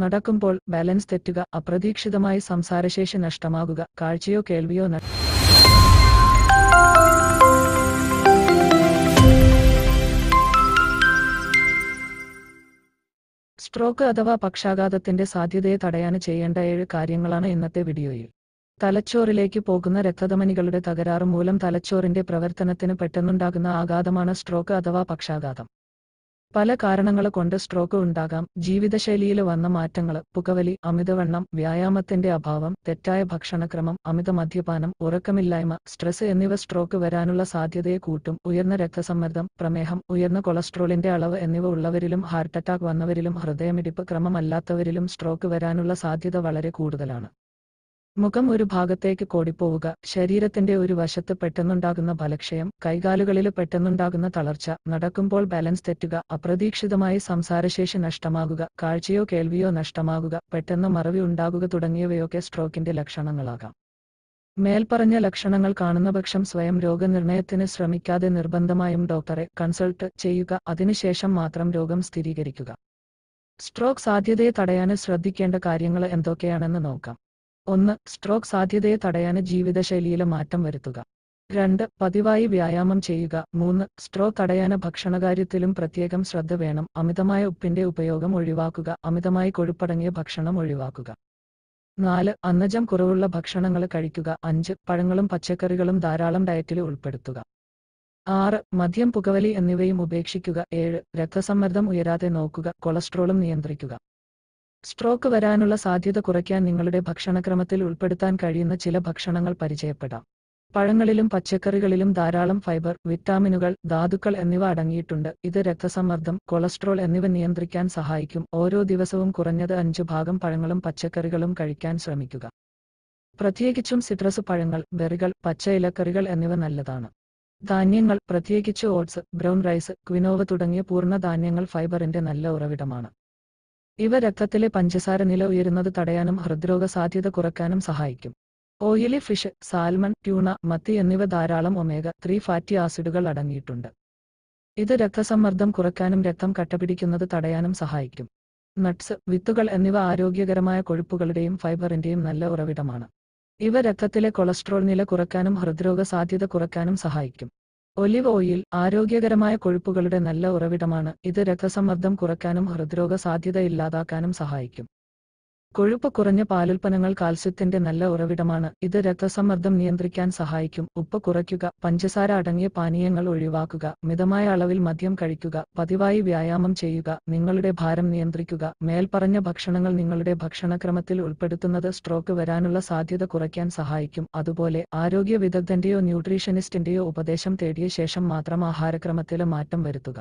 നടക്കുമ്പോൾ ബാലൻസ് തെറ്റുക അപ്രതീക്ഷിതമായി സംസാരശേഷി നഷ്ടമാകുക കാഴ്ചയോ കേൾവിയോ സ്ട്രോക്ക് അഥവാ പക്ഷാഘാതത്തിന്റെ സാധ്യതയെ തടയാൻ ചെയ്യേണ്ട ഏഴ് കാര്യങ്ങളാണ് ഇന്നത്തെ വീഡിയോയിൽ തലച്ചോറിലേക്ക് പോകുന്ന രക്തധമനികളുടെ തകരാറ് മൂലം തലച്ചോറിന്റെ പ്രവർത്തനത്തിന് പെട്ടെന്നുണ്ടാകുന്ന ആഘാതമാണ് സ്ട്രോക്ക് അഥവാ പക്ഷാഘാതം പല കാരണങ്ങള് കൊണ്ട് സ്ട്രോക്ക് ഉണ്ടാകാം ജീവിതശൈലിയിൽ വന്ന മാറ്റങ്ങൾ പുകവലി അമിതവണ്ണം വ്യായാമത്തിന്റെ അഭാവം തെറ്റായ ഭക്ഷണക്രമം അമിത മദ്യപാനം ഉറക്കമില്ലായ്മ സ്ട്രെസ് എന്നിവ സ്ട്രോക്ക് വരാനുള്ള സാധ്യതയെ കൂട്ടും ഉയർന്ന രക്തസമ്മർദ്ദം പ്രമേഹം ഉയർന്ന കൊളസ്ട്രോളിന്റെ അളവ് എന്നിവ ഉള്ളവരിലും ഹാർട്ട് അറ്റാക്ക് വന്നവരിലും ഹൃദയമിടിപ്പ് ക്രമമല്ലാത്തവരിലും സ്ട്രോക്ക് വരാനുള്ള സാധ്യത വളരെ കൂടുതലാണ് മുഖം ഒരു ഭാഗത്തേക്ക് കോടിപ്പോവുക ശരീരത്തിന്റെ ഒരു വശത്ത് പെട്ടെന്നുണ്ടാകുന്ന ബലക്ഷയം കൈകാലുകളിൽ പെട്ടെന്നുണ്ടാകുന്ന തളർച്ച നടക്കുമ്പോൾ ബാലൻസ് തെറ്റുക അപ്രതീക്ഷിതമായി സംസാരശേഷി നഷ്ടമാകുക കാഴ്ചയോ കേൾവിയോ നഷ്ടമാകുക പെട്ടെന്ന് മറവി ഉണ്ടാകുക തുടങ്ങിയവയൊക്കെ സ്ട്രോക്കിന്റെ ലക്ഷണങ്ങളാകാം മേൽപ്പറഞ്ഞ ലക്ഷണങ്ങൾ കാണുന്നപക്ഷം സ്വയം രോഗനിർണയത്തിന് ശ്രമിക്കാതെ നിർബന്ധമായും ഡോക്ടറെ കൺസൾട്ട് ചെയ്യുക അതിനുശേഷം മാത്രം രോഗം സ്ഥിരീകരിക്കുക സ്ട്രോക്ക് സാധ്യതയെ തടയാൻ ശ്രദ്ധിക്കേണ്ട കാര്യങ്ങൾ എന്തൊക്കെയാണെന്ന് നോക്കാം ഒന്ന് സ്ട്രോക്ക് സാധ്യതയെ തടയാന് ജീവിതശൈലിയിലെ മാറ്റം വരുത്തുക രണ്ട് പതിവായി വ്യായാമം ചെയ്യുക മൂന്ന് സ്ട്രോക്ക് തടയാന് ഭക്ഷണകാര്യത്തിലും പ്രത്യേകം ശ്രദ്ധ വേണം അമിതമായ ഉപ്പിന്റെ ഉപയോഗം ഒഴിവാക്കുക അമിതമായി കൊഴുപ്പടങ്ങിയ ഭക്ഷണം ഒഴിവാക്കുക നാല് അന്നജം കുറവുള്ള ഭക്ഷണങ്ങൾ കഴിക്കുക അഞ്ച് പഴങ്ങളും പച്ചക്കറികളും ധാരാളം ഡയറ്റിൽ ഉൾപ്പെടുത്തുക ആറ് മദ്യം പുകവലി എന്നിവയും ഉപേക്ഷിക്കുക ഏഴ് രക്തസമ്മർദ്ദം ഉയരാതെ നോക്കുക കൊളസ്ട്രോളും നിയന്ത്രിക്കുക സ്ട്രോക്ക് വരാനുള്ള സാധ്യത കുറയ്ക്കാൻ നിങ്ങളുടെ ഭക്ഷണക്രമത്തിൽ ഉൾപ്പെടുത്താൻ കഴിയുന്ന ചില ഭക്ഷണങ്ങൾ പരിചയപ്പെടാം പഴങ്ങളിലും പച്ചക്കറികളിലും ധാരാളം ഫൈബർ വിറ്റാമിനുകൾ ധാതുക്കൾ എന്നിവ അടങ്ങിയിട്ടുണ്ട് ഇത് രക്തസമ്മർദ്ദം കൊളസ്ട്രോൾ എന്നിവ നിയന്ത്രിക്കാൻ സഹായിക്കും ഓരോ ദിവസവും കുറഞ്ഞത് അഞ്ചു ഭാഗം പഴങ്ങളും പച്ചക്കറികളും കഴിക്കാൻ ശ്രമിക്കുക പ്രത്യേകിച്ചും സിട്രസ് പഴങ്ങൾ ബെറികൾ പച്ച ഇലക്കറികൾ എന്നിവ നല്ലതാണ് ധാന്യങ്ങൾ പ്രത്യേകിച്ച് ഓട്സ് ബ്രൗൺ റൈസ് ക്വിനോവ തുടങ്ങിയ പൂർണ്ണ ധാന്യങ്ങൾ ഫൈബറിന്റെ നല്ല ഉറവിടമാണ് ഇവ രക്തത്തിലെ പഞ്ചസാര നില ഉയരുന്നത് തടയാനും ഹൃദ്രോഗ സാധ്യത കുറയ്ക്കാനും സഹായിക്കും ഓയിലി ഫിഷ് സാൽമൺ ട്യൂണ മത്തി എന്നിവ ധാരാളം ഒമേഗ ത്രീ ഫാറ്റി ആസിഡുകൾ അടങ്ങിയിട്ടുണ്ട് ഇത് രക്തസമ്മർദ്ദം കുറയ്ക്കാനും രക്തം കട്ടപിടിക്കുന്നത് തടയാനും സഹായിക്കും നട്ട്സ് വിത്തുകൾ എന്നിവ ആരോഗ്യകരമായ കൊഴുപ്പുകളുടെയും ഫൈബറിന്റെയും നല്ല ഉറവിടമാണ് ഇവ രക്തത്തിലെ കൊളസ്ട്രോൾ നില കുറയ്ക്കാനും ഹൃദ്രോഗ സാധ്യത കുറയ്ക്കാനും സഹായിക്കും ഒലിവ് ഓയിൽ ആരോഗ്യകരമായ കൊഴുപ്പുകളുടെ നല്ല ഉറവിടമാണ് ഇത് രക്തസമ്മർദ്ദം കുറയ്ക്കാനും ഹൃദ്രോഗ സാധ്യത ഇല്ലാതാക്കാനും സഹായിക്കും കൊഴുപ്പ് കുറഞ്ഞ പാലുൽപ്പന്നങ്ങൾ കാൽസ്യത്തിന്റെ നല്ല ഉറവിടമാണ് ഇത് രക്തസമ്മർദ്ദം നിയന്ത്രിക്കാൻ സഹായിക്കും ഉപ്പ് കുറയ്ക്കുക പഞ്ചസാര അടങ്ങിയ പാനീയങ്ങൾ ഒഴിവാക്കുക മിതമായ അളവിൽ മദ്യം കഴിക്കുക പതിവായി വ്യായാമം ചെയ്യുക നിങ്ങളുടെ ഭാരം നിയന്ത്രിക്കുക മേൽപ്പറഞ്ഞ ഭക്ഷണങ്ങൾ നിങ്ങളുടെ ഭക്ഷണക്രമത്തിൽ ഉൾപ്പെടുത്തുന്നത് സ്ട്രോക്ക് വരാനുള്ള സാധ്യത കുറയ്ക്കാൻ സഹായിക്കും അതുപോലെ ആരോഗ്യ വിദഗ്ധന്റെയോ ന്യൂട്രീഷനിസ്റ്റിന്റെയോ ഉപദേശം തേടിയ ശേഷം മാത്രം ആഹാരക്രമത്തിലെ മാറ്റം വരുത്തുക